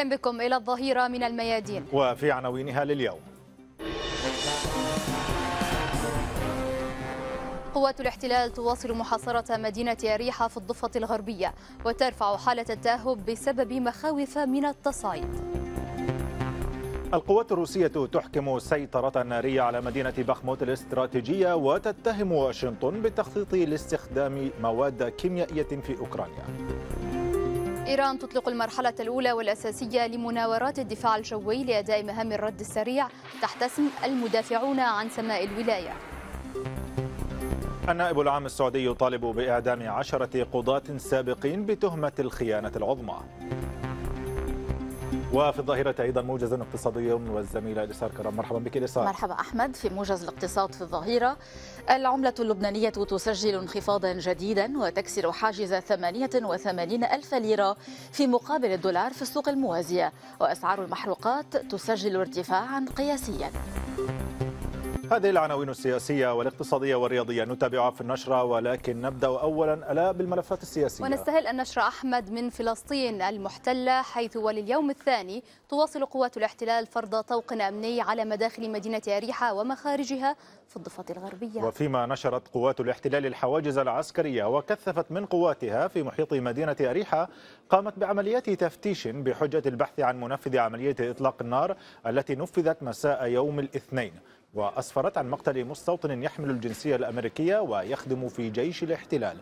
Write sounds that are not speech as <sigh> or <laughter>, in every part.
أهلا بكم إلى الظهيرة من الميادين وفي عناوينها لليوم قوات الاحتلال تواصل محاصرة مدينة أريحة في الضفة الغربية وترفع حالة التاهب بسبب مخاوف من التصعيد القوات الروسية تحكم سيطرة نارية على مدينة بخموت الاستراتيجية وتتهم واشنطن بالتخطيط لاستخدام مواد كيميائية في أوكرانيا إيران تطلق المرحلة الأولى والأساسية لمناورات الدفاع الجوي لأداء مهام الرد السريع تحت اسم المدافعون عن سماء الولاية النائب العام السعودي يطالب بإعدام عشرة قضاة سابقين بتهمة الخيانة العظمى وفي الظاهرة أيضا موجز اقتصادي والزميلة إليسار كرم مرحبا بك إليسار مرحبا أحمد في موجز الاقتصاد في الظهيرة العملة اللبنانية تسجل انخفاضا جديدا وتكسر حاجز 88 ألف ليرة في مقابل الدولار في السوق الموازية وأسعار المحروقات تسجل ارتفاعا قياسيا هذه العناوين السياسية والاقتصادية والرياضية نتابعها في النشرة ولكن نبدأ أولا ألا بالملفات السياسية ونستهل النشرة أحمد من فلسطين المحتلة حيث ولليوم الثاني تواصل قوات الاحتلال فرض طوق أمني على مداخل مدينة أريحة ومخارجها في الضفة الغربية وفيما نشرت قوات الاحتلال الحواجز العسكرية وكثفت من قواتها في محيط مدينة أريحة قامت بعمليات تفتيش بحجة البحث عن منفذ عملية إطلاق النار التي نفذت مساء يوم الاثنين وأسفرت عن مقتل مستوطن يحمل الجنسية الأمريكية ويخدم في جيش الاحتلال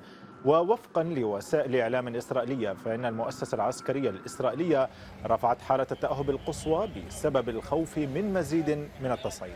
ووفقا لوسائل إعلام إسرائيلية فإن المؤسسة العسكرية الإسرائيلية رفعت حالة التأهب القصوى بسبب الخوف من مزيد من التصعيد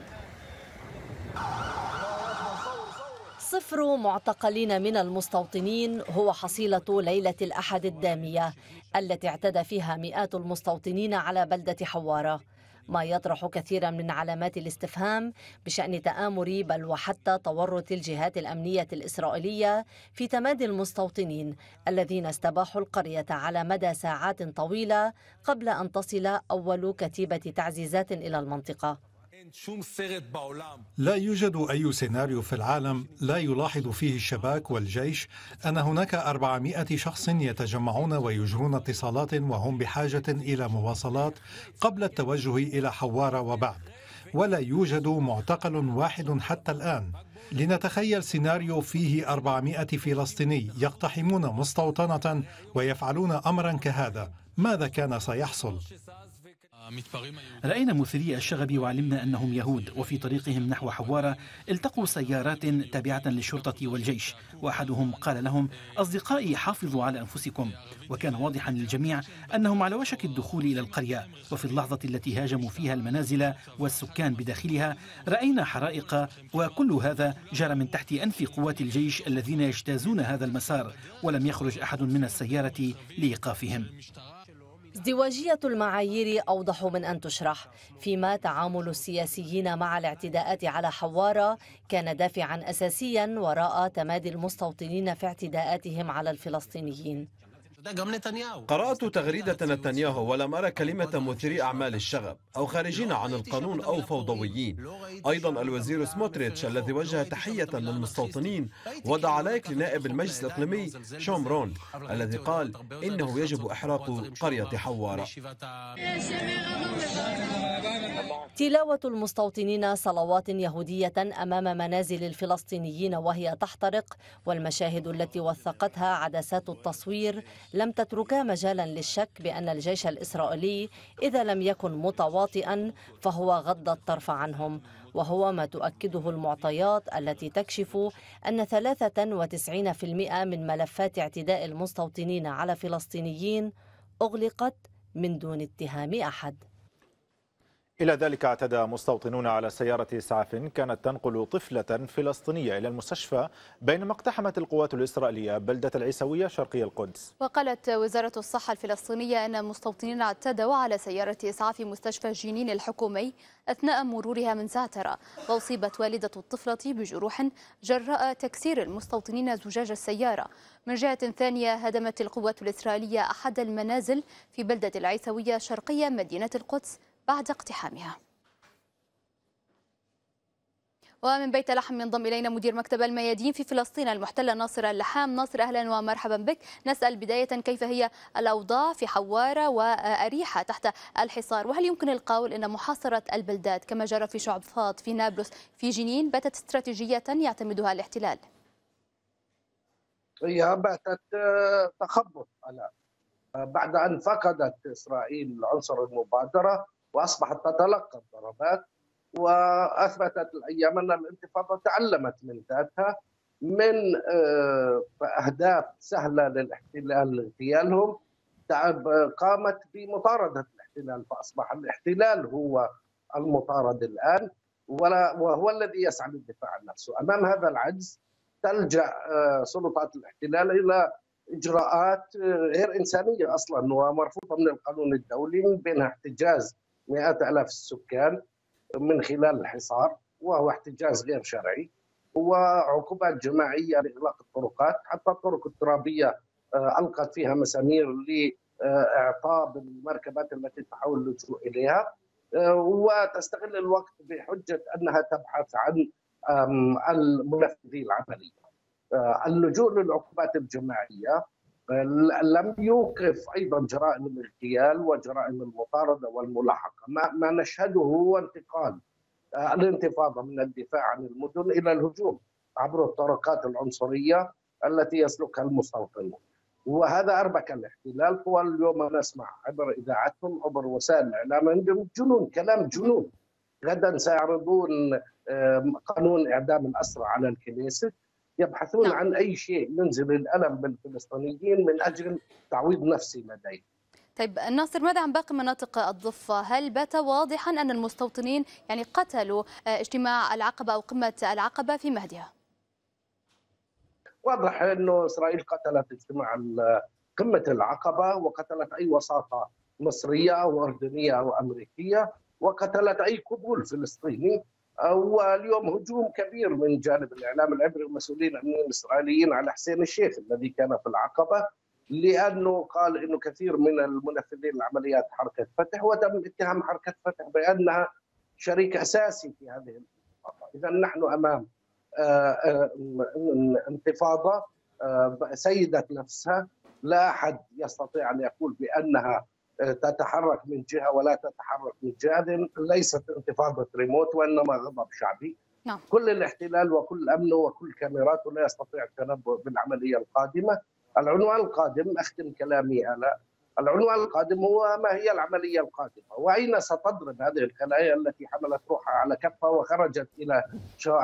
صفر معتقلين من المستوطنين هو حصيلة ليلة الأحد الدامية التي اعتدى فيها مئات المستوطنين على بلدة حوارة ما يطرح كثيرا من علامات الاستفهام بشأن تآمر بل وحتى تورط الجهات الأمنية الإسرائيلية في تمادي المستوطنين الذين استباحوا القرية على مدى ساعات طويلة قبل أن تصل أول كتيبة تعزيزات إلى المنطقة لا يوجد أي سيناريو في العالم لا يلاحظ فيه الشباك والجيش أن هناك 400 شخص يتجمعون ويجرون اتصالات وهم بحاجة إلى مواصلات قبل التوجه إلى حوارة وبعد ولا يوجد معتقل واحد حتى الآن لنتخيل سيناريو فيه 400 فلسطيني يقتحمون مستوطنة ويفعلون أمرا كهذا ماذا كان سيحصل؟ رأينا مثيري الشغب وعلمنا أنهم يهود وفي طريقهم نحو حوارة التقوا سيارات تابعة للشرطة والجيش وأحدهم قال لهم أصدقائي حافظوا على أنفسكم وكان واضحا للجميع أنهم على وشك الدخول إلى القرية وفي اللحظة التي هاجموا فيها المنازل والسكان بداخلها رأينا حرائق وكل هذا جرى من تحت أنف قوات الجيش الذين يجتازون هذا المسار ولم يخرج أحد من السيارة لإيقافهم ازدواجية المعايير أوضح من أن تشرح فيما تعامل السياسيين مع الاعتداءات على حوارة كان دافعا أساسيا وراء تمادي المستوطنين في اعتداءاتهم على الفلسطينيين قرأت تغريدة نتنياهو ولم أرى كلمة مثيري أعمال الشغب أو خارجين عن القانون أو فوضويين أيضا الوزير سموتريتش الذي وجه تحية للمستوطنين ودعا لايك لنائب المجلس الإقليمي شومرون الذي قال إنه يجب إحراق قرية حوارة تلاوة المستوطنين صلوات يهودية أمام منازل الفلسطينيين وهي تحترق والمشاهد التي وثقتها عدسات التصوير لم تتركا مجالا للشك بأن الجيش الإسرائيلي إذا لم يكن متواطئا فهو غض الطرف عنهم وهو ما تؤكده المعطيات التي تكشف أن 93% من ملفات اعتداء المستوطنين على فلسطينيين أغلقت من دون اتهام أحد إلى ذلك اعتدى مستوطنون على سيارة إسعاف كانت تنقل طفلة فلسطينية إلى المستشفى بينما اقتحمت القوات الإسرائيلية بلدة العيسوية شرقي القدس وقالت وزارة الصحة الفلسطينية أن مستوطنين اعتدوا على سيارة إسعاف مستشفى جنين الحكومي أثناء مرورها من زعترة وأصيبت والدة الطفلة بجروح جراء تكسير المستوطنين زجاج السيارة من جهة ثانية هدمت القوات الإسرائيلية أحد المنازل في بلدة العيسوية شرقية مدينة القدس بعد اقتحامها ومن بيت لحم ينضم الينا مدير مكتب الميادين في فلسطين المحتله ناصر اللحام ناصر اهلا ومرحبا بك نسال بدايه كيف هي الاوضاع في حواره واريحه تحت الحصار وهل يمكن القول ان محاصره البلدات كما جرى في شعب فاط في نابلس في جنين باتت استراتيجيه يعتمدها الاحتلال هي باتت آه، تخبط على آه، بعد ان فقدت اسرائيل عنصر المبادره وأصبحت تتلقى الضربات وأثبتت الأيام أن الانتفاضة تعلمت من ذاتها من آه، أهداف سهلة للاحتلال لاغتيالهم قامت بمطاردة الاحتلال فأصبح الاحتلال هو المطارد الآن ولا وهو الذي يسعى للدفاع عن نفسه أمام هذا العجز تلجأ آه، سلطات الاحتلال إلى إجراءات آه، غير إنسانية أصلا ومرفوضة من القانون الدولي من بينها احتجاز مئات الاف السكان من خلال الحصار وهو احتجاز غير شرعي وعقوبات جماعيه لاغلاق الطرقات حتى الطرق الترابيه آه، القت فيها مسامير لاعطاب المركبات التي تحاول اللجوء اليها آه، وتستغل الوقت بحجه انها تبحث عن المنفذي العمليه آه، اللجوء للعقوبات الجماعيه لم يوقف ايضا جرائم الاغتيال وجرائم المطارده والملاحقه، ما, ما نشهده هو انتقال آه، الانتفاضه من الدفاع عن المدن الى الهجوم عبر الطرقات العنصريه التي يسلكها المستوطنون. وهذا اربك الاحتلال طوال اليوم نسمع عبر اذاعتهم عبر وسائل الاعلام عندهم جنون كلام جنون غدا سيعرضون قانون اعدام الاسرى على الكنيسه يبحثون نعم. عن أي شيء ينزل الألم بالفلسطينيين من أجل تعويض نفسي لديهم طيب ناصر ماذا عن باقي مناطق الضفة هل بات واضحا أن المستوطنين يعني قتلوا آه، اجتماع العقبة أو قمة العقبة في مهدها واضح أنه إسرائيل قتلت اجتماع قمة العقبة وقتلت أي وساطة مصرية وأردنية وأمريكية وقتلت أي قبول فلسطيني واليوم هجوم كبير من جانب الاعلام العبري ومسؤولين الامنيين الاسرائيليين على حسين الشيخ الذي كان في العقبه لانه قال انه كثير من المنفذين لعمليات حركه فتح وتم اتهام حركه فتح بانها شريك اساسي في هذه الانتفاضه، اذا نحن امام آه، آه، انتفاضه آه، سيدت نفسها لا احد يستطيع ان يقول بانها تتحرك من جهه ولا تتحرك من جهه ليست انتفاضه ريموت وانما غضب شعبي نعم. كل الاحتلال وكل امنه وكل كاميراته لا يستطيع التنبؤ بالعمليه القادمه العنوان القادم اختم كلامي انا العنوان القادم هو ما هي العمليه القادمه واين ستضرب هذه الخلايا التي حملت روحها على كفها وخرجت الى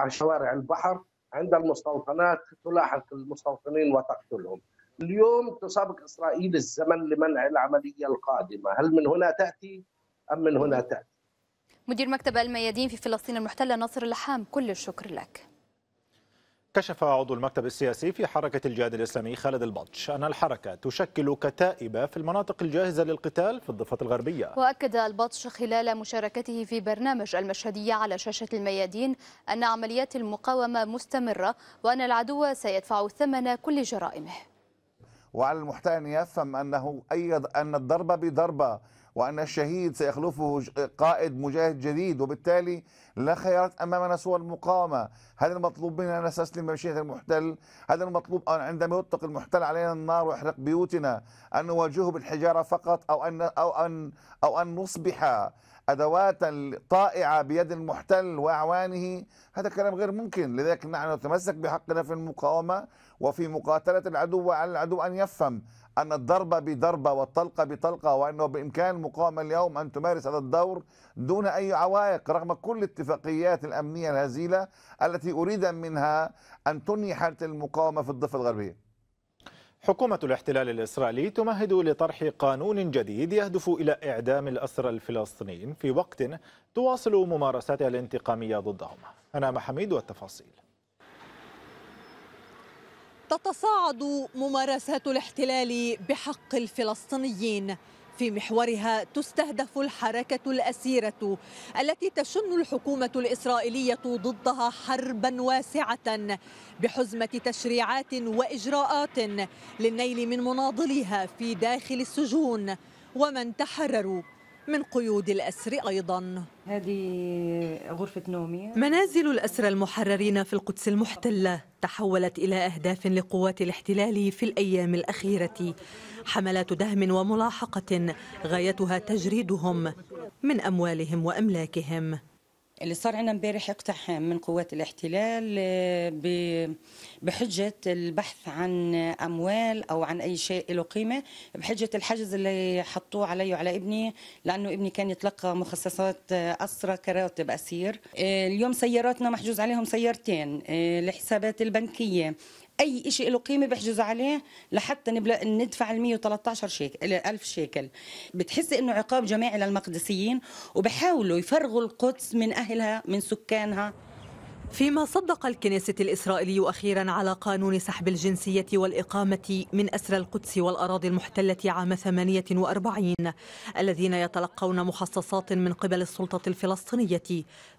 شوارع البحر عند المستوطنات تلاحق المستوطنين وتقتلهم اليوم تسابق إسرائيل الزمن لمنع العملية القادمة هل من هنا تأتي أم من هنا تأتي مدير مكتب الميادين في فلسطين المحتلة ناصر اللحام كل الشكر لك كشف عضو المكتب السياسي في حركة الجهاد الإسلامي خالد البطش أن الحركة تشكل كتائب في المناطق الجاهزة للقتال في الضفة الغربية وأكد البطش خلال مشاركته في برنامج المشهدية على شاشة الميادين أن عمليات المقاومة مستمرة وأن العدو سيدفع ثمن كل جرائمه وعلى المحتال أن يفهم أنه أي أن الضربة بضربة وأن الشهيد سيخلفه قائد مجاهد جديد وبالتالي لا خيارات أمامنا سوى المقاومة هل المطلوب منا أن نستسلم بمشيئة المحتل هل المطلوب أن عندما يطلق المحتل علينا النار ويحرق بيوتنا أن نواجهه بالحجارة فقط أو أن أو أن أو أن نصبح أدوات طائعة بيد المحتل وأعوانه هذا كلام غير ممكن لذلك نحن نتمسك بحقنا في المقاومة وفي مقاتلة العدو وعلى العدو أن يفهم أن الضربة بضربة والطلقة بطلقة وأنه بإمكان المقاومة اليوم أن تمارس هذا الدور دون أي عوائق رغم كل الاتفاقيات الأمنية الهزيلة التي أريد منها أن تنهي حالة المقاومة في الضفة الغربية حكومة الاحتلال الإسرائيلي تمهد لطرح قانون جديد يهدف إلى إعدام الأسرى الفلسطينيين في وقت تواصل ممارساتها الانتقامية ضدهم أنا محميد والتفاصيل تتصاعد ممارسات الاحتلال بحق الفلسطينيين في محورها تستهدف الحركة الأسيرة التي تشن الحكومة الإسرائيلية ضدها حربا واسعة بحزمة تشريعات وإجراءات للنيل من مناضليها في داخل السجون ومن تحرروا من قيود الأسر أيضا هذه غرفة نومي منازل الأسرى المحررين في القدس المحتلة تحولت إلى أهداف لقوات الاحتلال في الأيام الأخيرة حملات دهم وملاحقة غايتها تجريدهم من أموالهم وأملاكهم اللي صار عندنا امبارح اقتحام من قوات الاحتلال آه، بحجة البحث عن أموال أو عن أي شيء له قيمة بحجة الحجز اللي حطوه علي وعلى ابني لأنه ابني كان يتلقى مخصصات آه، أسرة كراتب أسير آه، اليوم سياراتنا محجوز عليهم سيارتين الحسابات البنكية اي شيء له قيمه بحجز عليه لحتى نبلا ندفع ال 113 شيكل 1000 شيكل بتحسي انه عقاب جماعي للمقدسيين وبحاولوا يفرغوا القدس من اهلها من سكانها فيما صدق الكنيسة الإسرائيلي أخيرا على قانون سحب الجنسية والإقامة من أسرى القدس والأراضي المحتلة عام 48 الذين يتلقون مخصصات من قبل السلطة الفلسطينية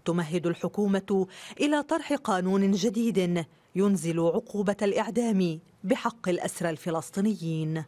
تمهد الحكومة إلى طرح قانون جديد ينزل عقوبة الإعدام بحق الأسرى الفلسطينيين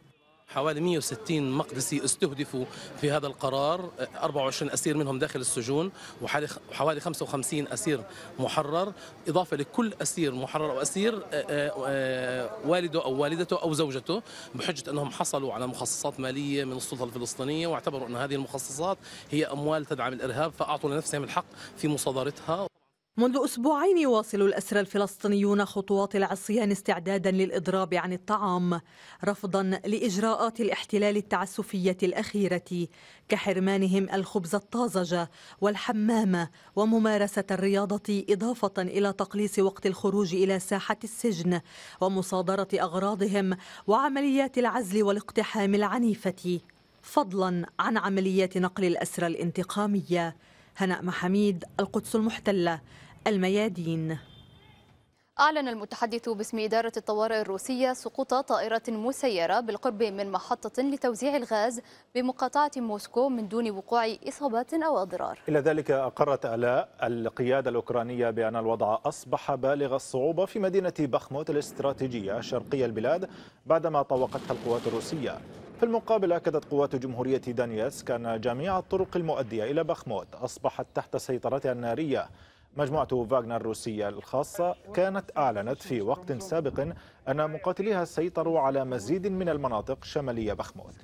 حوالي 160 مقدسي استهدفوا في هذا القرار 24 أسير منهم داخل السجون وحوالي 55 أسير محرر إضافة لكل أسير محرر أو أسير آه، آه، آه، والده أو والدته أو زوجته بحجة أنهم حصلوا على مخصصات مالية من السلطة الفلسطينية واعتبروا أن هذه المخصصات هي أموال تدعم الإرهاب فأعطوا لنفسهم الحق في مصادرتها منذ أسبوعين يواصل الأسرى الفلسطينيون خطوات العصيان استعدادا للإضراب عن الطعام رفضا لإجراءات الاحتلال التعسفية الأخيرة كحرمانهم الخبز الطازج والحمامة وممارسة الرياضة إضافة إلى تقليص وقت الخروج إلى ساحة السجن ومصادرة أغراضهم وعمليات العزل والاقتحام العنيفة فضلا عن عمليات نقل الأسرى الانتقامية هناء محميد القدس المحتلة الميادين أعلن المتحدث باسم إدارة الطوارئ الروسية سقوط طائرة مسيرة بالقرب من محطة لتوزيع الغاز بمقاطعة موسكو من دون وقوع إصابات أو أضرار إلى ذلك أقرت ألاء القيادة الأوكرانية بأن الوضع أصبح بالغ الصعوبة في مدينة بخموت الاستراتيجية شرقي البلاد بعدما طوقتها القوات الروسية في المقابل أكدت قوات جمهورية دانيس كان جميع الطرق المؤدية إلى بخموت أصبحت تحت سيطرتها النارية مجموعة فاغنر الروسية الخاصة كانت أعلنت في وقت سابق أن مقاتليها سيطروا على مزيد من المناطق شمالية بخمود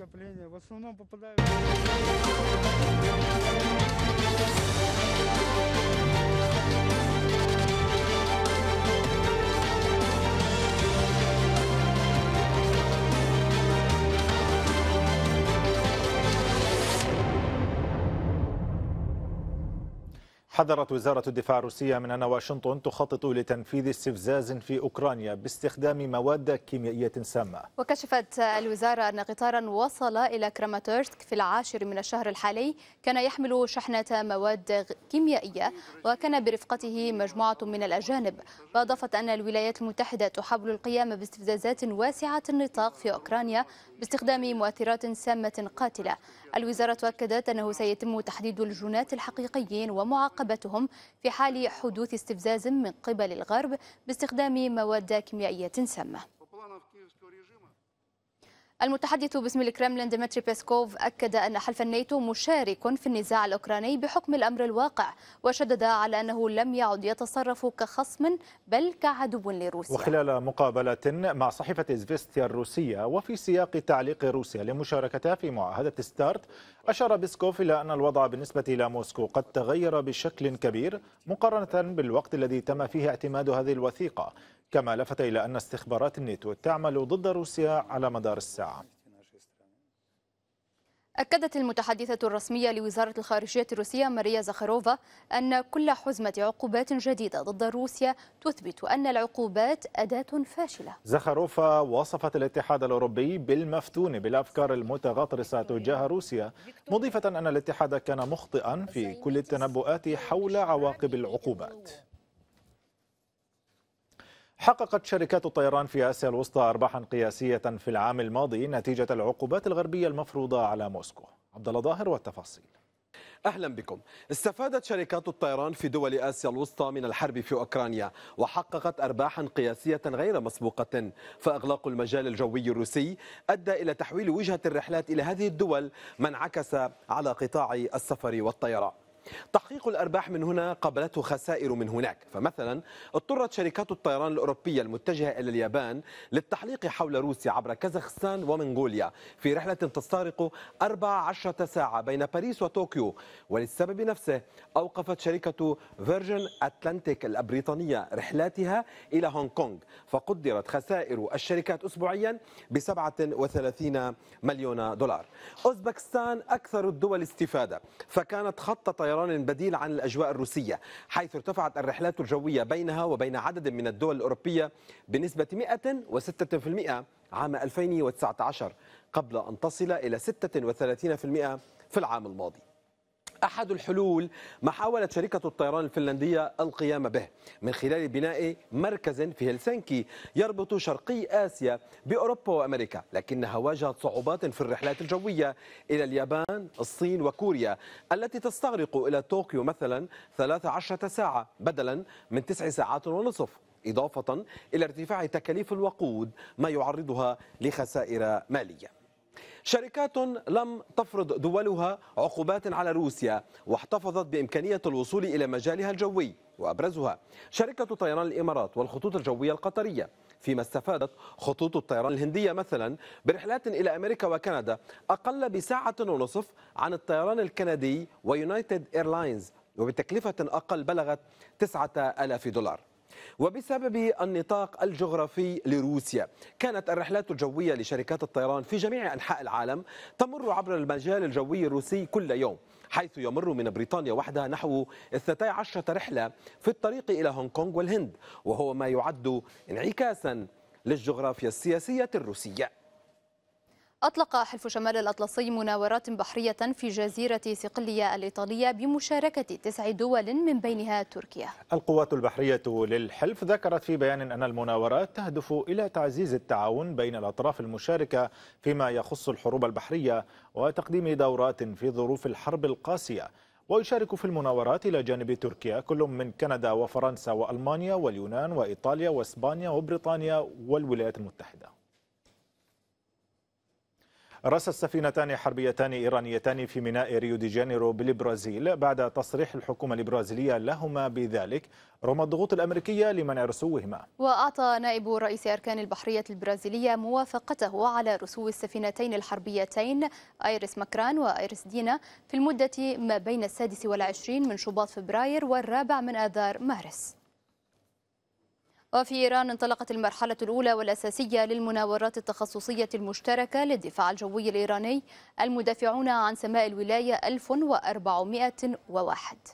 حذرت وزارة الدفاع الروسية من أن واشنطن تخطط لتنفيذ استفزاز في أوكرانيا باستخدام مواد كيميائية سامة وكشفت الوزارة أن قطارا وصل إلى كراماتورسك في العاشر من الشهر الحالي كان يحمل شحنة مواد كيميائية وكان برفقته مجموعة من الأجانب وأضافت أن الولايات المتحدة تحاول القيام باستفزازات واسعة النطاق في أوكرانيا باستخدام مؤثرات سامة قاتلة الوزارة أكدت أنه سيتم تحديد الجنات الحقيقيين ومعاقبة إصابتهم في حال حدوث استفزاز من قبل الغرب باستخدام مواد كيميائية سامة المتحدث باسم الكرملين ديمتري بيسكوف أكد أن حلف الناتو مشارك في النزاع الأوكراني بحكم الأمر الواقع وشدد على أنه لم يعد يتصرف كخصم بل كعدو لروسيا وخلال مقابلة مع صحيفة إزفيستيا الروسية وفي سياق تعليق روسيا لمشاركتها في معاهدة ستارت أشار بيسكوف إلى أن الوضع بالنسبة إلى موسكو قد تغير بشكل كبير مقارنة بالوقت الذي تم فيه اعتماد هذه الوثيقة كما لفت إلى أن استخبارات الناتو تعمل ضد روسيا على مدار الساعة أكدت المتحدثة الرسمية لوزارة الخارجية الروسية ماريا زخاروفا أن كل حزمة عقوبات جديدة ضد روسيا تثبت أن العقوبات أداة فاشلة. زخاروفا وصفت الاتحاد الأوروبي بالمفتون بالأفكار المتغطرسة تجاه روسيا، مضيفة أن الاتحاد كان مخطئا في كل التنبؤات حول عواقب العقوبات. حققت شركات الطيران في آسيا الوسطى أرباحا قياسية في العام الماضي نتيجة العقوبات الغربية المفروضة على موسكو عبد الله ظاهر والتفاصيل اهلا بكم. استفادت شركات الطيران في دول اسيا الوسطى من الحرب في اوكرانيا وحققت ارباحا قياسيه غير مسبوقه، فاغلاق المجال الجوي الروسي ادى الى تحويل وجهه الرحلات الى هذه الدول ما انعكس على قطاع السفر والطيران. تحقيق الأرباح من هنا قابلته خسائر من هناك فمثلا اضطرت شركات الطيران الأوروبية المتجهة إلى اليابان للتحليق حول روسيا عبر كازاخستان ومنغوليا في رحلة تستغرق 14 ساعة بين باريس وطوكيو وللسبب نفسه أوقفت شركة فيرجن أتلانتيك البريطانية رحلاتها إلى هونغ كونغ فقدرت خسائر الشركات أسبوعيا ب 37 مليون دولار أوزبكستان أكثر الدول استفادة فكانت خط طيران طيران بديل عن الأجواء الروسية حيث ارتفعت الرحلات الجوية بينها وبين عدد من الدول الأوروبية بنسبة 106% عام 2019 قبل أن تصل إلى 36% في العام الماضي أحد الحلول ما حاولت شركة الطيران الفنلندية القيام به من خلال بناء مركز في هلسنكي يربط شرقي آسيا بأوروبا وأمريكا لكنها واجهت صعوبات في الرحلات الجوية إلى اليابان الصين وكوريا التي تستغرق إلى طوكيو مثلا 13 ساعة بدلا من 9 ساعات ونصف إضافة إلى ارتفاع تكاليف الوقود ما يعرضها لخسائر مالية شركات لم تفرض دولها عقوبات على روسيا واحتفظت بإمكانية الوصول إلى مجالها الجوي وأبرزها شركة طيران الإمارات والخطوط الجوية القطرية فيما استفادت خطوط الطيران الهندية مثلا برحلات إلى أمريكا وكندا أقل بساعة ونصف عن الطيران الكندي ويونايتد إيرلاينز وبتكلفة أقل بلغت 9000 دولار وبسبب النطاق الجغرافي لروسيا كانت الرحلات الجوية لشركات الطيران في جميع أنحاء العالم تمر عبر المجال الجوي الروسي كل يوم حيث يمر من بريطانيا وحدها نحو 12 رحلة في الطريق إلى هونغ كونغ والهند وهو ما يعد انعكاسا للجغرافيا السياسية الروسية أطلق حلف شمال الأطلسي مناورات بحرية في جزيرة صقلية الإيطالية بمشاركة تسع دول من بينها تركيا القوات البحرية للحلف ذكرت في بيان أن المناورات تهدف إلى تعزيز التعاون بين الأطراف المشاركة فيما يخص الحروب البحرية وتقديم دورات في ظروف الحرب القاسية ويشارك في المناورات إلى جانب تركيا كل من كندا وفرنسا وألمانيا واليونان وإيطاليا وإسبانيا وبريطانيا والولايات المتحدة رست السفينتان حربيتان إيرانيتان في ميناء ريو دي جانيرو بالبرازيل بعد تصريح الحكومة البرازيلية لهما بذلك رغم الضغوط الأمريكية لمنع رسوهما وأعطى نائب رئيس أركان البحرية البرازيلية موافقته على رسو السفينتين الحربيتين أيريس مكران وأيريس دينا في المدة ما بين السادس والعشرين من شباط فبراير والرابع من آذار مارس وفي إيران انطلقت المرحلة الأولى والأساسية للمناورات التخصصية المشتركة للدفاع الجوي الإيراني المدافعون عن سماء الولاية 1401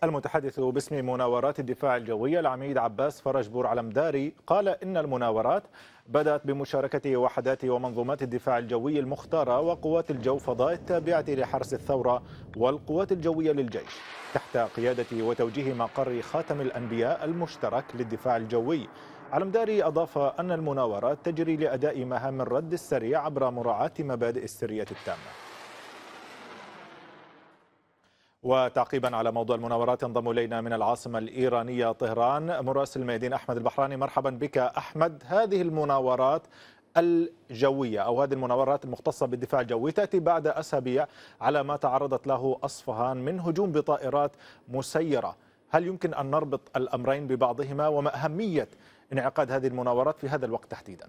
المتحدث باسم مناورات الدفاع الجوي العميد عباس فرج بور علمداري قال إن المناورات بدأت بمشاركة وحدات ومنظومات الدفاع الجوي المختارة وقوات الجو فضاء التابعة لحرس الثورة والقوات الجوية للجيش تحت قيادة وتوجيه مقر خاتم الأنبياء المشترك للدفاع الجوي علمداري أضاف أن المناورات تجري لأداء مهام الرد السريع عبر مراعاة مبادئ السرية التامة وتعقيبا على موضوع المناورات ينضم الينا من العاصمه الايرانيه طهران مراسل الميادين احمد البحراني مرحبا بك احمد هذه المناورات الجويه او هذه المناورات المختصه بالدفاع الجوي تاتي بعد اسابيع على ما تعرضت له اصفهان من هجوم بطائرات مسيره هل يمكن ان نربط الامرين ببعضهما وما اهميه انعقاد هذه المناورات في هذا الوقت تحديدا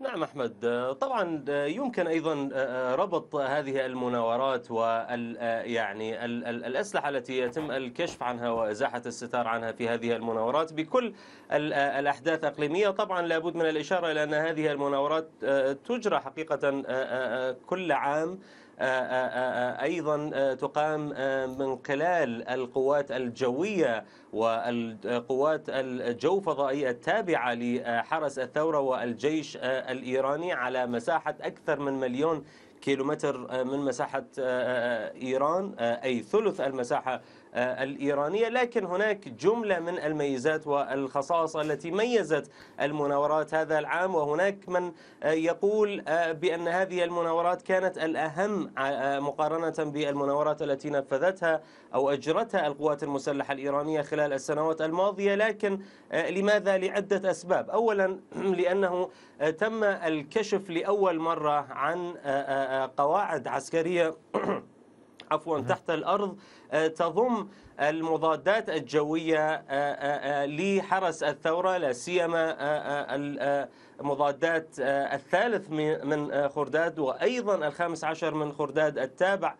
نعم احمد طبعا يمكن ايضا ربط هذه المناورات ويعني يعني الاسلحه التي يتم الكشف عنها وازاحه الستار عنها في هذه المناورات بكل الاحداث الاقليميه طبعا لابد من الاشاره الى ان هذه المناورات تجرى حقيقه كل عام آه، آه، آه، أيضا تقام من خلال القوات الجوية والقوات الجو فضائية التابعة لحرس الثورة والجيش الإيراني على مساحة أكثر من مليون كيلومتر من مساحة إيران أي ثلث المساحة آه، الإيرانية لكن هناك جملة من الميزات والخصائص التي ميزت المناورات هذا العام وهناك من آه، يقول آه، بأن هذه المناورات كانت الأهم مقارنة بالمناورات التي نفذتها أو أجرتها القوات المسلحة الإيرانية خلال السنوات الماضية لكن لماذا لعدة أسباب أولا <clears throat> لأنه تم الكشف لأول مرة عن قواعد عسكرية عفوا تحت الأرض آه، تضم المضادات الجوية آه، آه، لحرس الثورة لا سيما مضادات الثالث من خرداد وأيضا الخامس عشر من خرداد التابع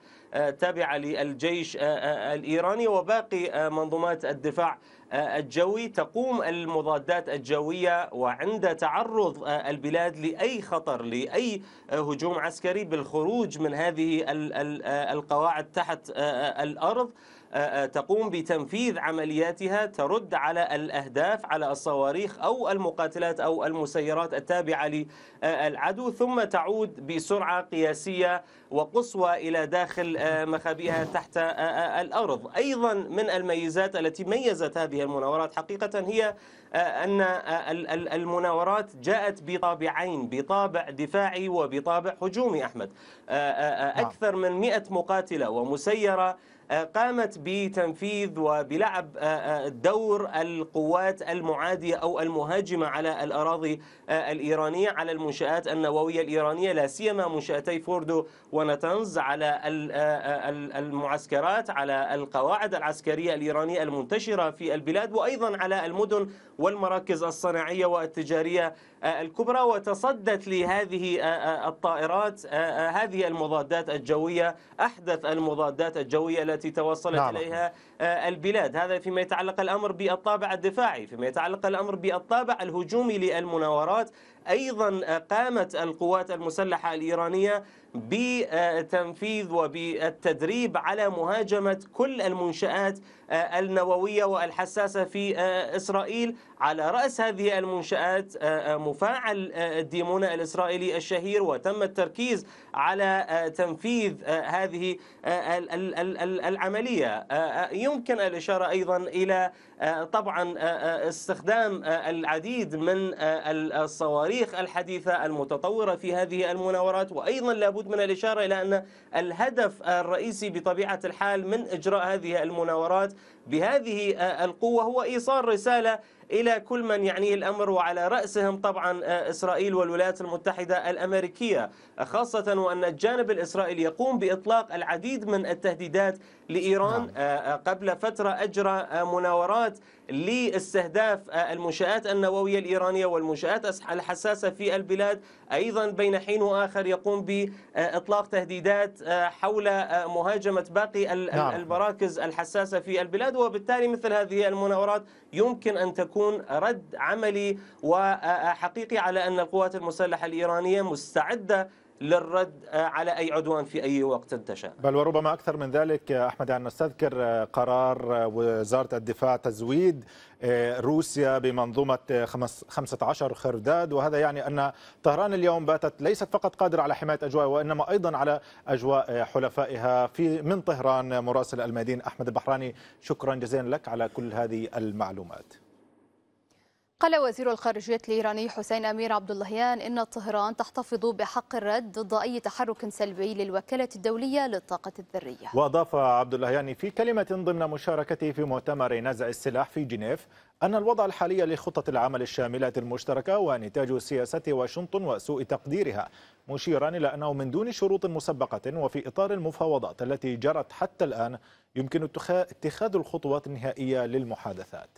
تابعة للجيش الإيراني وباقي منظومات الدفاع الجوي تقوم المضادات الجوية وعند تعرض آه، البلاد لأي خطر لأي آه، هجوم عسكري بالخروج من هذه آه، القواعد تحت الأرض تقوم بتنفيذ عملياتها ترد على الأهداف على الصواريخ أو المقاتلات أو المسيرات التابعة للعدو ثم تعود بسرعة قياسية وقصوى إلى داخل مخابئها تحت الأرض أيضا من الميزات التي ميزت هذه المناورات حقيقة هي أن المناورات جاءت بطابعين بطابع دفاعي وبطابع هجومي أحمد نعم. أكثر من 100 مقاتلة ومسيرة آه، قامت بتنفيذ وبلعب آه، آه، دور القوات المعادية أو المهاجمة على الأراضي الإيرانية على المنشآت النووية الإيرانية لا سيما منشأتي فوردو ونتنز على المعسكرات على القواعد العسكرية الإيرانية المنتشرة في البلاد وأيضا على المدن والمراكز الصناعية والتجارية آه، الكبرى وتصدت لهذه آه، آه، الطائرات هذه المضادات الجوية أحدث المضادات الجوية التي توصلت نعم. إليها البلاد هذا فيما يتعلق الأمر بالطابع الدفاعي فيما يتعلق الأمر بالطابع الهجومي للمناورات أيضا قامت القوات المسلحة الإيرانية بتنفيذ وبالتدريب على مهاجمة كل المنشآت النووية والحساسة في إسرائيل على رأس هذه المنشآت مفاعل الديمونة الإسرائيلي الشهير وتم التركيز على تنفيذ هذه العملية يمكن الإشارة أيضا إلى آه، طبعا آه، آه، استخدام العديد من الصواريخ الحديثة المتطورة في هذه المناورات وأيضا لابد من الإشارة إلى أن الهدف الرئيسي بطبيعة الحال من إجراء هذه المناورات بهذه آه، القوة هو إيصال رسالة إلى كل من يعنيه الأمر وعلى رأسهم طبعا آه، إسرائيل والولايات المتحدة الأمريكية خاصة وأن الجانب الإسرائيلي يقوم بإطلاق العديد من التهديدات لإيران نعم. آه، قبل فترة أجرى مناورات لاستهداف آه، المنشآت النووية الإيرانية والمنشآت الحساسة في البلاد أيضا بين حين وآخر يقوم بإطلاق تهديدات آه، حول آه، مهاجمة باقي نعم. المراكز الحساسة في البلاد وبالتالي مثل هذه المناورات يمكن أن تكون رد عملي وحقيقي على أن القوات المسلحة الإيرانية مستعدة للرد آه، على أي عدوان في أي وقت تشاء بل وربما أكثر من ذلك آه، أحمد أن نستذكر آه، قرار وزارة الدفاع تزويد روسيا بمنظومة 15 خرداد وهذا يعني أن طهران اليوم باتت ليست فقط قادرة على حماية أجواء وإنما أيضا على أجواء حلفائها في من طهران مراسل الميدين أحمد البحراني شكرا جزيلا لك على كل هذه المعلومات قال وزير الخارجية الإيراني حسين أمير عبد اللهيان إن طهران تحتفظ بحق الرد ضد أي تحرك سلبي للوكالة الدولية للطاقة الذرية. وأضاف عبد اللهيان في كلمة ضمن مشاركته في مؤتمر نزع السلاح في جنيف أن الوضع الحالي لخطة العمل الشاملة المشتركة ونتاج سياسة واشنطن وسوء تقديرها مشيرا إلى أنه من دون شروط مسبقة وفي إطار المفاوضات التي جرت حتى الآن يمكن اتخاذ الخطوات النهائية للمحادثات.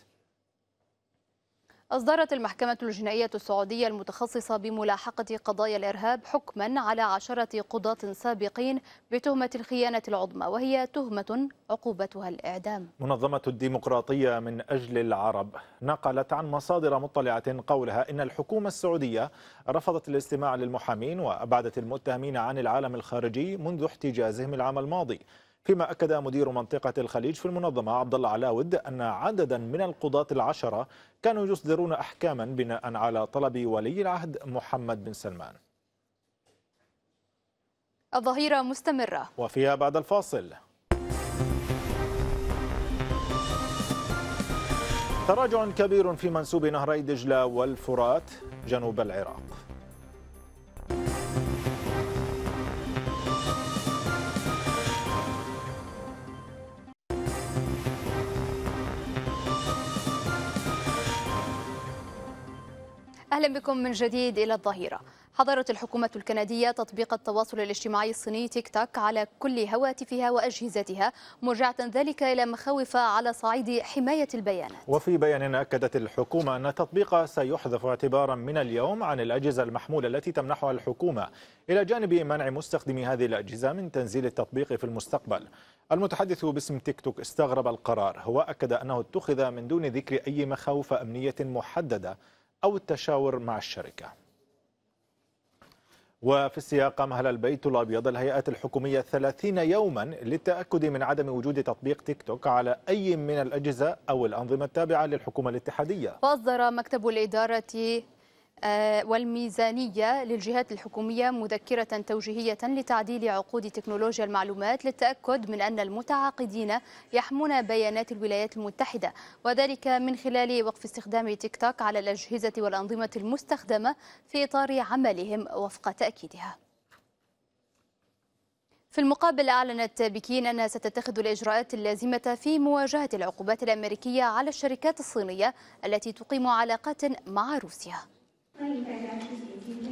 أصدرت المحكمة الجنائية السعودية المتخصصة بملاحقة قضايا الإرهاب حكما على عشرة قضاة سابقين بتهمة الخيانة العظمى وهي تهمة عقوبتها الإعدام منظمة الديمقراطية من أجل العرب نقلت عن مصادر مطلعة قولها إن الحكومة السعودية رفضت الاستماع للمحامين وأبعدت المتهمين عن العالم الخارجي منذ احتجازهم العام الماضي فيما أكد مدير منطقة الخليج في المنظمة عبد الله علاود أن عددا من القضاة العشرة كانوا يصدرون أحكاما بناء على طلب ولي العهد محمد بن سلمان الظهيرة مستمرة وفيها بعد الفاصل تراجع كبير في منسوب نهري دجلة والفرات جنوب العراق أهلا بكم من جديد إلى الظهيرة حظرت الحكومة الكندية تطبيق التواصل الاجتماعي الصيني تيك تاك على كل هواتفها وأجهزتها مرجعة ذلك إلى مخاوف على صعيد حماية البيانات وفي بيان أكدت الحكومة أن التطبيق سيحذف اعتبارا من اليوم عن الأجهزة المحمولة التي تمنحها الحكومة إلى جانب منع مستخدمي هذه الأجهزة من تنزيل التطبيق في المستقبل المتحدث باسم تيك توك استغرب القرار هو أكد أنه اتخذ من دون ذكر أي مخاوف أمنية محددة أو التشاور مع الشركة وفي السياق قام أهل البيت الأبيض الهيئات الحكومية 30 يوما للتأكد من عدم وجود تطبيق تيك توك على أي من الأجهزة أو الأنظمة التابعة للحكومة الاتحادية وأصدر مكتب الإدارة آه، والميزانية للجهات الحكومية مذكرة توجيهية لتعديل عقود تكنولوجيا المعلومات للتأكد من أن المتعاقدين يحمون بيانات الولايات المتحدة وذلك من خلال وقف استخدام تيك توك على الأجهزة والأنظمة المستخدمة في إطار عملهم وفق تأكيدها في المقابل أعلنت بكين أنها ستتخذ الإجراءات اللازمة في مواجهة العقوبات الأمريكية على الشركات الصينية التي تقيم علاقات مع روسيا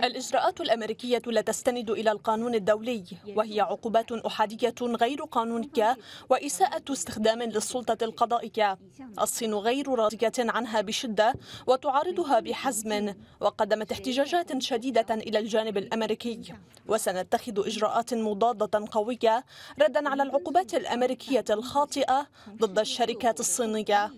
الإجراءات الأمريكية لا تستند إلى القانون الدولي وهي عقوبات أحادية غير قانونية وإساءة استخدام للسلطة القضائية الصين غير راضية عنها بشدة وتعارضها بحزم وقدمت احتجاجات شديدة إلى الجانب الأمريكي وسنتخذ إجراءات مضادة قوية ردا على العقوبات الأمريكية الخاطئة ضد الشركات الصينية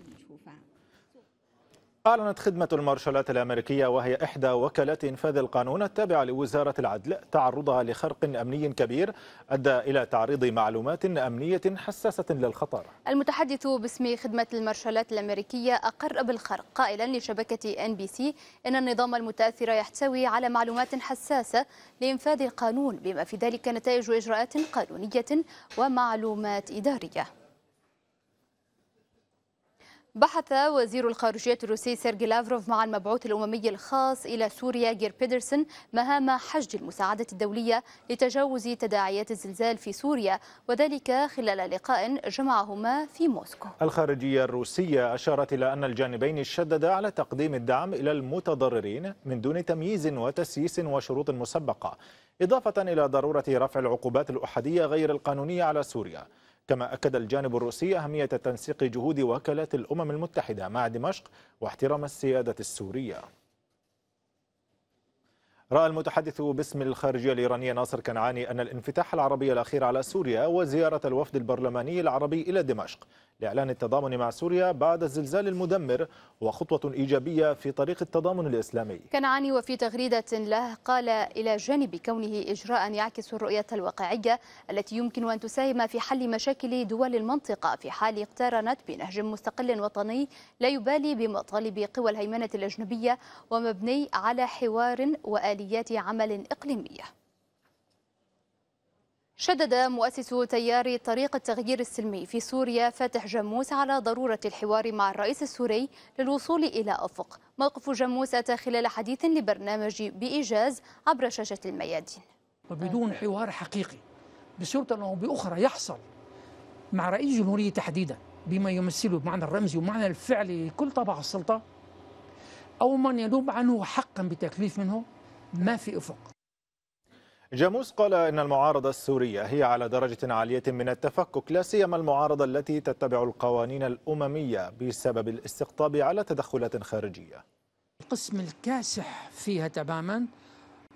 أعلنت خدمة المارشالات الأمريكية وهي إحدى وكالات إنفاذ القانون التابعة لوزارة العدل تعرضها لخرق أمني كبير أدى إلى تعريض معلومات أمنية حساسة للخطر المتحدث باسم خدمة المارشالات الأمريكية أقر بالخرق قائلا لشبكة إن بي سي إن النظام المتأثر يحتوي على معلومات حساسة لإنفاذ القانون بما في ذلك نتائج إجراءات قانونية ومعلومات إدارية بحث وزير الخارجية الروسي سيرجي لافروف مع المبعوث الأممي الخاص إلى سوريا جير بيدرسون مهام حشد المساعدة الدولية لتجاوز تداعيات الزلزال في سوريا وذلك خلال لقاء جمعهما في موسكو الخارجية الروسية أشارت إلى أن الجانبين شددا على تقديم الدعم إلى المتضررين من دون تمييز وتسييس وشروط مسبقة إضافة إلى ضرورة رفع العقوبات الأحادية غير القانونية على سوريا كما أكد الجانب الروسي أهمية تنسيق جهود وكالات الأمم المتحدة مع دمشق واحترام السيادة السورية رأى المتحدث باسم الخارجية الإيرانية ناصر كنعاني أن الانفتاح العربي الأخير على سوريا وزيارة الوفد البرلماني العربي إلى دمشق لإعلان التضامن مع سوريا بعد الزلزال المدمر وخطوة إيجابية في طريق التضامن الإسلامي كنعاني وفي تغريدة له قال إلى جانب كونه إجراء يعكس الرؤية الواقعية التي يمكن أن تساهم في حل مشاكل دول المنطقة في حال اقترنت بنهج مستقل وطني لا يبالي بمطالب قوى الهيمنة الأجنبية ومبني على حوار وآل آليات عمل إقليمية شدد مؤسس تيار طريق التغيير السلمي في سوريا فاتح جموس على ضرورة الحوار مع الرئيس السوري للوصول إلى أفق موقف جموس أتى خلال حديث لبرنامج بإيجاز عبر شاشة الميادين وبدون حوار حقيقي بصورة أو بأخرى يحصل مع رئيس جمهورية تحديدا بما يمثله بمعنى الرمزي ومعنى الفعلي لكل طبع السلطة أو من ينوب عنه حقا بتكليف منه ما في افق جاموس قال ان المعارضه السوريه هي على درجه عاليه من التفكك لا سيما المعارضه التي تتبع القوانين الامميه بسبب الاستقطاب على تدخلات خارجيه. القسم الكاسح فيها تماما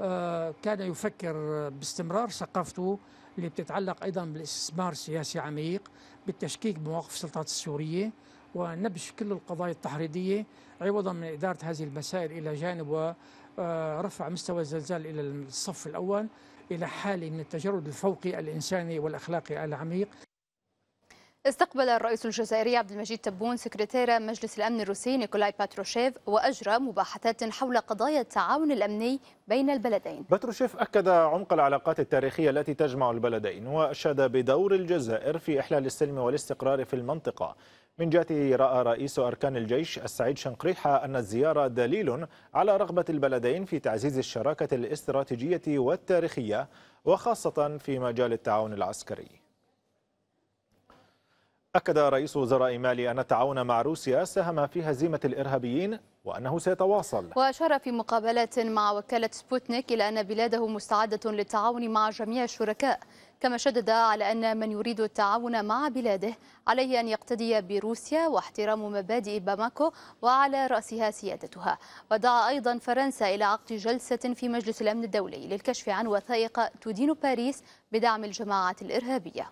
آه، كان يفكر باستمرار ثقافته اللي بتتعلق ايضا بالاستثمار السياسي عميق بالتشكيك بمواقف السلطات السوريه ونبش كل القضايا التحريضية عوضا من إدارة هذه المسائل إلى جانب ورفع آه، مستوى الزلزال إلى الصف الأول إلى حالة من التجرد الفوقي الإنساني والأخلاقي العميق استقبل الرئيس الجزائري عبد المجيد تبون سكرتير مجلس الامن الروسي نيكولاي باتروشيف واجرى مباحثات حول قضايا التعاون الامني بين البلدين. باتروشيف اكد عمق العلاقات التاريخيه التي تجمع البلدين واشاد بدور الجزائر في احلال السلم والاستقرار في المنطقه من جهته رأى رئيس أركان الجيش السعيد شنقريحة أن الزيارة دليل على رغبة البلدين في تعزيز الشراكة الاستراتيجية والتاريخية وخاصة في مجال التعاون العسكري أكد رئيس وزراء مالي أن التعاون مع روسيا ساهم في هزيمة الإرهابيين وأنه سيتواصل وأشار في مقابلة مع وكالة سبوتنيك إلى أن بلاده مستعدة للتعاون مع جميع الشركاء كما شدد على أن من يريد التعاون مع بلاده عليه أن يقتدي بروسيا واحترام مبادئ باماكو وعلى رأسها سيادتها ودعا أيضا فرنسا إلى عقد جلسة في مجلس الأمن الدولي للكشف عن وثائق تدين باريس بدعم الجماعات الإرهابية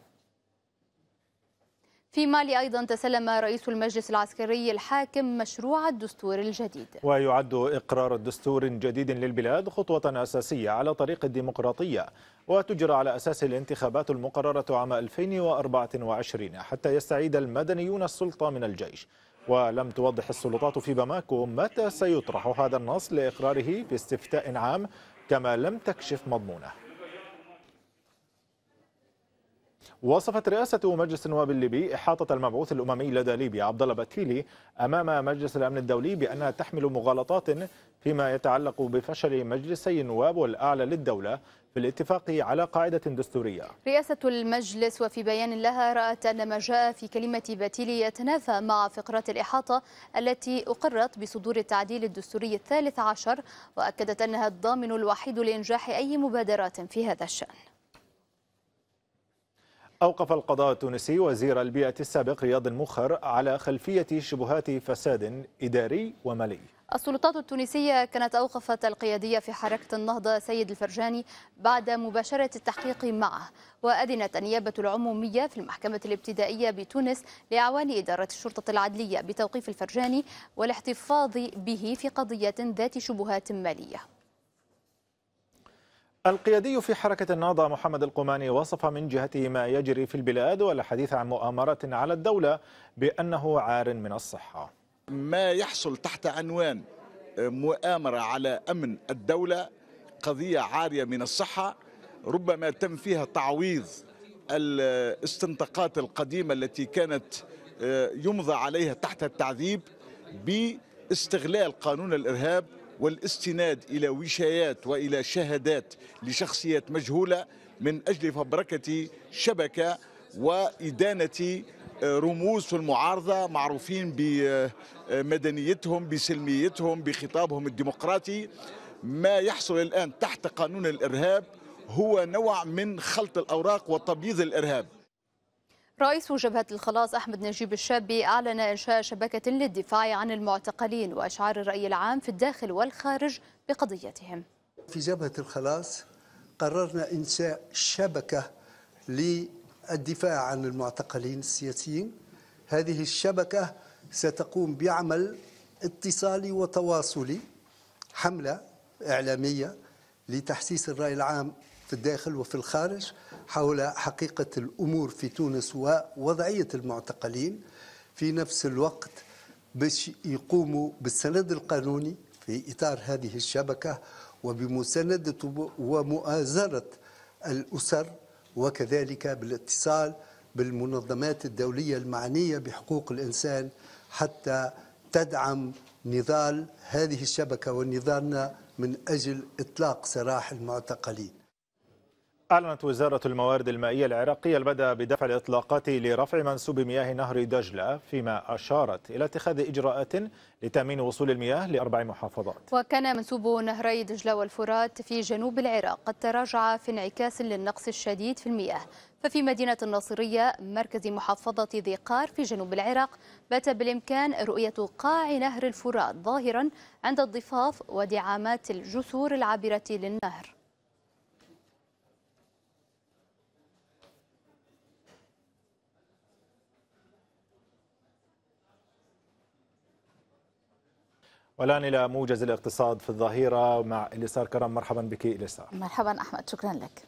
في مالي أيضا تسلم رئيس المجلس العسكري الحاكم مشروع الدستور الجديد ويعد إقرار دستور جديد للبلاد خطوة أساسية على طريق الديمقراطية وتجرى على أساس الانتخابات المقررة عام 2024 حتى يستعيد المدنيون السلطة من الجيش ولم توضح السلطات في باماكو متى سيطرح هذا النص لإقراره في استفتاء عام كما لم تكشف مضمونه وصفت رئاسة مجلس النواب الليبي إحاطة المبعوث الأممي لدى ليبيا عبد الله باتيلي أمام مجلس الأمن الدولي بأنها تحمل مغالطات فيما يتعلق بفشل مجلسي النواب والأعلى للدولة في الاتفاق على قاعدة دستورية رئاسة المجلس وفي بيان لها رأت أن ما جاء في كلمة باتيلي يتنافى مع فقرات الإحاطة التي أقرت بصدور التعديل الدستوري الثالث عشر وأكدت أنها الضامن الوحيد لإنجاح أي مبادرات في هذا الشأن أوقف القضاء التونسي وزير البيئة السابق رياض المخر على خلفية شبهات فساد إداري ومالي السلطات التونسية كانت أوقفت القيادية في حركة النهضة سيد الفرجاني بعد مباشرة التحقيق معه وأذنت النيابة العمومية في المحكمة الابتدائية بتونس لأعوان إدارة الشرطة العدلية بتوقيف الفرجاني والاحتفاظ به في قضية ذات شبهات مالية القيادي في حركة النهضة محمد القماني وصف من جهته ما يجري في البلاد والحديث عن مؤامرة على الدولة بأنه عار من الصحة ما يحصل تحت عنوان آه، مؤامرة على أمن الدولة قضية عارية من الصحة ربما تم فيها تعويض الاستنطاقات القديمة التي كانت آه، يمضى عليها تحت التعذيب باستغلال قانون الإرهاب والاستناد إلى وشايات وإلى شهادات لشخصيات مجهولة من أجل فبركة شبكة وإدانة آه، رموز في المعارضة معروفين بمدنيتهم بسلميتهم بخطابهم الديمقراطي ما يحصل الآن تحت قانون الإرهاب هو نوع من خلط الأوراق وتبييض الإرهاب رئيس جبهة الخلاص أحمد نجيب الشابي أعلن إنشاء شبكة للدفاع عن المعتقلين وإشعار الرأي العام في الداخل والخارج بقضيتهم في جبهة الخلاص قررنا إنشاء شبكة للدفاع عن المعتقلين السياسيين هذه الشبكة ستقوم بعمل اتصالي وتواصلي حملة إعلامية لتحسيس الرأي العام في الداخل وفي الخارج حول حقيقة الأمور في تونس ووضعية المعتقلين في نفس الوقت باش يقوموا بالسند القانوني في إطار هذه الشبكة وبمساندة ومؤازرة الأسر وكذلك بالاتصال بالمنظمات الدولية المعنية بحقوق الإنسان حتى تدعم نضال هذه الشبكة ونضالنا من أجل إطلاق سراح المعتقلين أعلنت وزارة الموارد المائية العراقية البدء بدفع الإطلاقات لرفع منسوب مياه نهر دجلة فيما أشارت إلى اتخاذ إجراءات لتأمين وصول المياه لأربع محافظات وكان منسوب نهري دجلة والفرات في جنوب العراق قد تراجع في انعكاس للنقص الشديد في المياه ففي مدينة الناصرية مركز محافظة ذي قار في جنوب العراق بات بالإمكان رؤية قاع نهر الفرات ظاهرا عند الضفاف ودعامات الجسور العابرة للنهر والآن إلى موجز الاقتصاد في الظهيرة مع إليسار كرم مرحبا بك إليسار مرحبا أحمد شكرا لك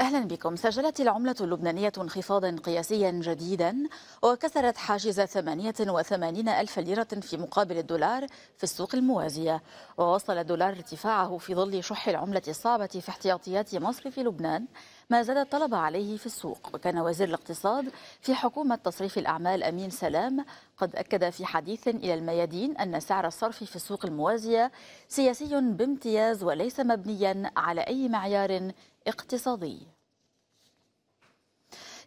أهلا بكم سجلت العملة اللبنانية انخفاضا قياسيا جديدا وكسرت حاجز 88 ألف ليرة في مقابل الدولار في السوق الموازية ووصل الدولار ارتفاعه في ظل شح العملة الصعبة في احتياطيات مصرف لبنان ما زاد الطلب عليه في السوق وكان وزير الاقتصاد في حكومة تصريف الأعمال أمين سلام قد أكد في حديث إلى الميادين أن سعر الصرف في السوق الموازية سياسي بامتياز وليس مبنيا على أي معيار اقتصادي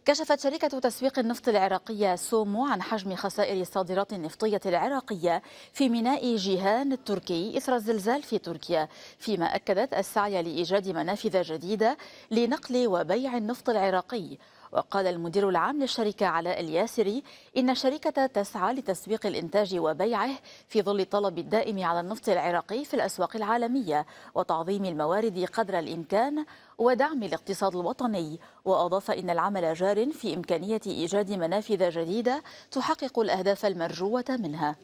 كشفت شركة تسويق النفط العراقية سومو عن حجم خسائر الصادرات النفطية العراقية في ميناء جيهان التركي إثر الزلزال في تركيا فيما أكدت السعي لإيجاد منافذ جديدة لنقل وبيع النفط العراقي وقال المدير العام للشركة علاء الياسري إن الشركة تسعى لتسويق الإنتاج وبيعه في ظل الطلب الدائم على النفط العراقي في الأسواق العالمية وتعظيم الموارد قدر الإمكان ودعم الاقتصاد الوطني وأضاف إن العمل جار في إمكانية إيجاد منافذ جديدة تحقق الأهداف المرجوة منها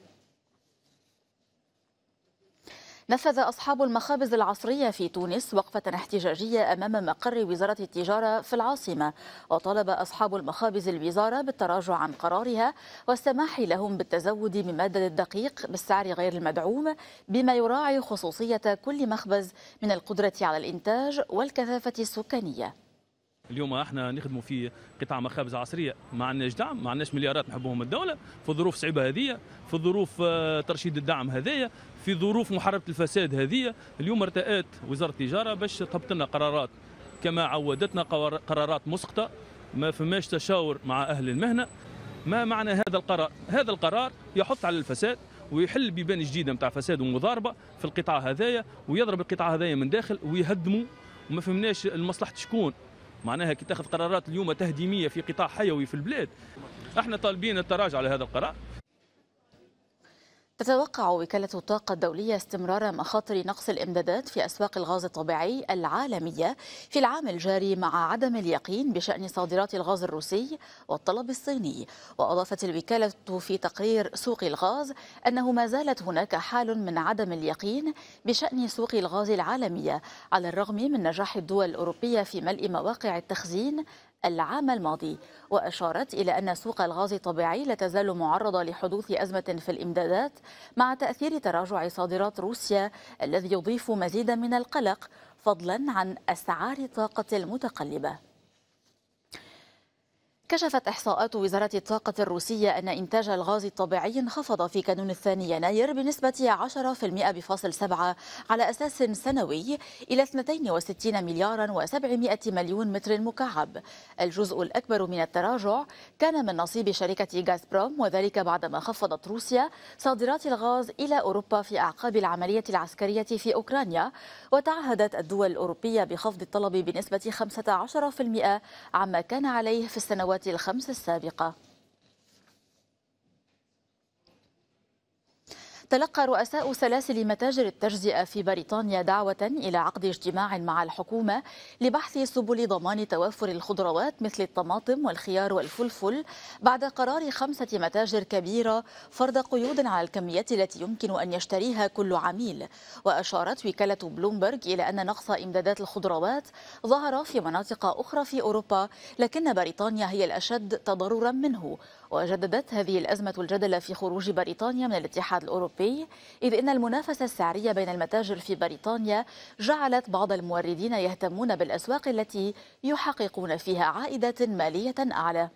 نفذ أصحاب المخابز العصرية في تونس وقفة احتجاجية أمام مقر وزارة التجارة في العاصمة وطلب أصحاب المخابز الوزارة بالتراجع عن قرارها والسماح لهم بالتزود من مادة الدقيق بالسعر غير المدعوم بما يراعي خصوصية كل مخبز من القدرة على الإنتاج والكثافة السكانية اليوم احنا نخدموا في قطاع مخابز عصريه ما عندناش دعم ما عندناش مليارات نحبوهم الدوله في ظروف صعيبه هذه في ظروف آه، ترشيد الدعم هذايا في ظروف محاربه الفساد هذه اليوم ارتأت وزاره التجاره باش تهبط لنا قرارات كما عودتنا قرارات مسقطه ما فماش تشاور مع اهل المهنه ما معنى هذا القرار هذا القرار يحث على الفساد ويحل بيبان جديده نتاع فساد ومضاربه في القطاع هذايا ويضرب القطاع هذايا من داخل ويهدموا وما فهمناش المصلحه شكون معناها كي تاخذ قرارات اليوم تهديميه في قطاع حيوي في البلاد احنا طالبين التراجع على هذا القرار تتوقع وكالة الطاقة الدولية استمرار مخاطر نقص الإمدادات في أسواق الغاز الطبيعي العالمية في العام الجاري مع عدم اليقين بشأن صادرات الغاز الروسي والطلب الصيني وأضافت الوكالة في تقرير سوق الغاز أنه ما زالت هناك حال من عدم اليقين بشأن سوق الغاز العالمية على الرغم من نجاح الدول الأوروبية في ملء مواقع التخزين العام الماضي وأشارت إلى أن سوق الغاز الطبيعي لا تزال معرضة لحدوث أزمة في الإمدادات مع تأثير تراجع صادرات روسيا الذي يضيف مزيدا من القلق فضلا عن أسعار الطاقة المتقلبة كشفت إحصاءات وزارة الطاقة الروسية أن إنتاج الغاز الطبيعي انخفض في كانون الثاني يناير بنسبة 10% بفاصل 7 على أساس سنوي إلى 62 مليار و700 مليون متر مكعب الجزء الأكبر من التراجع كان من نصيب شركة غازبروم وذلك بعدما خفضت روسيا صادرات الغاز إلى أوروبا في أعقاب العملية العسكرية في أوكرانيا وتعهدت الدول الأوروبية بخفض الطلب بنسبة 15% عما كان عليه في السنوات الخمس السابقة تلقى رؤساء سلاسل متاجر التجزئة في بريطانيا دعوة إلى عقد اجتماع مع الحكومة لبحث سبل ضمان توافر الخضروات مثل الطماطم والخيار والفلفل بعد قرار خمسة متاجر كبيرة فرض قيود على الكميات التي يمكن أن يشتريها كل عميل وأشارت وكالة بلومبرج إلى أن نقص إمدادات الخضروات ظهر في مناطق أخرى في أوروبا لكن بريطانيا هي الأشد تضررا منه وجددت هذه الأزمة الجدل في خروج بريطانيا من الاتحاد الأوروبي الأوروبي إذ إن المنافسة السعرية بين المتاجر في بريطانيا جعلت بعض الموردين يهتمون بالأسواق التي يحققون فيها عائدات مالية أعلى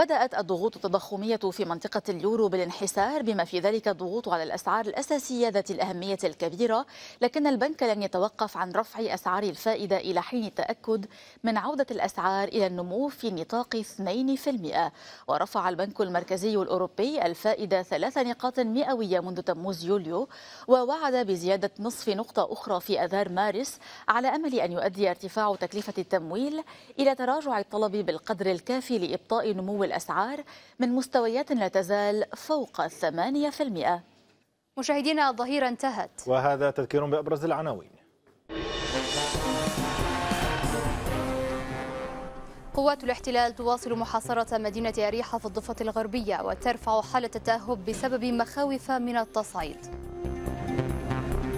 بدأت الضغوط التضخمية في منطقة اليورو بالانحسار بما في ذلك الضغوط على الأسعار الأساسية ذات الأهمية الكبيرة لكن البنك لن يتوقف عن رفع أسعار الفائدة إلى حين التأكد من عودة الأسعار إلى النمو في نطاق 2% ورفع البنك المركزي الأوروبي الفائدة ثلاث نقاط مئوية منذ تموز يوليو ووعد بزيادة نصف نقطة أخرى في أذار مارس على أمل أن يؤدي ارتفاع تكلفة التمويل إلى تراجع الطلب بالقدر الكافي لإبطاء نمو الأسعار من مستويات لا تزال فوق 8% مشاهدينا الظهيرة انتهت وهذا تذكير بأبرز العناوين قوات الاحتلال تواصل محاصرة مدينة أريحة في الضفة الغربية وترفع حالة التأهب بسبب مخاوف من التصعيد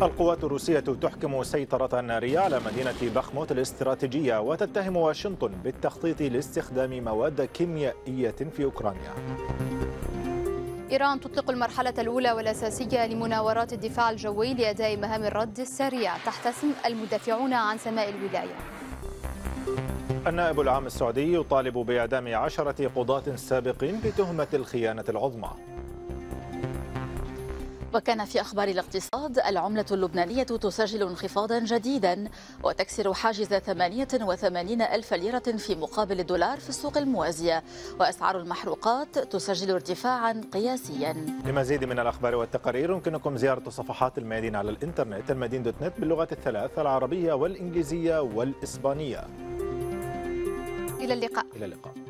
القوات الروسية تحكم سيطرة نارية على مدينة بخموت الاستراتيجية وتتهم واشنطن بالتخطيط لاستخدام مواد كيميائية في أوكرانيا إيران تطلق المرحلة الأولى والأساسية لمناورات الدفاع الجوي لأداء مهام الرد السريع تحت اسم المدافعون عن سماء الولاية النائب العام السعودي يطالب بإعدام عشرة قضاة سابقين بتهمة الخيانة العظمى وكان في أخبار الاقتصاد العملة اللبنانية تسجل انخفاضا جديدا وتكسر حاجز 88 ألف ليرة في مقابل الدولار في السوق الموازية وأسعار المحروقات تسجل ارتفاعا قياسيا لمزيد من الأخبار والتقارير يمكنكم زيارة صفحات الميادين على الإنترنت المدين دوت نت باللغات الثلاث العربية والإنجليزية والإسبانية إلى اللقاء إلى اللقاء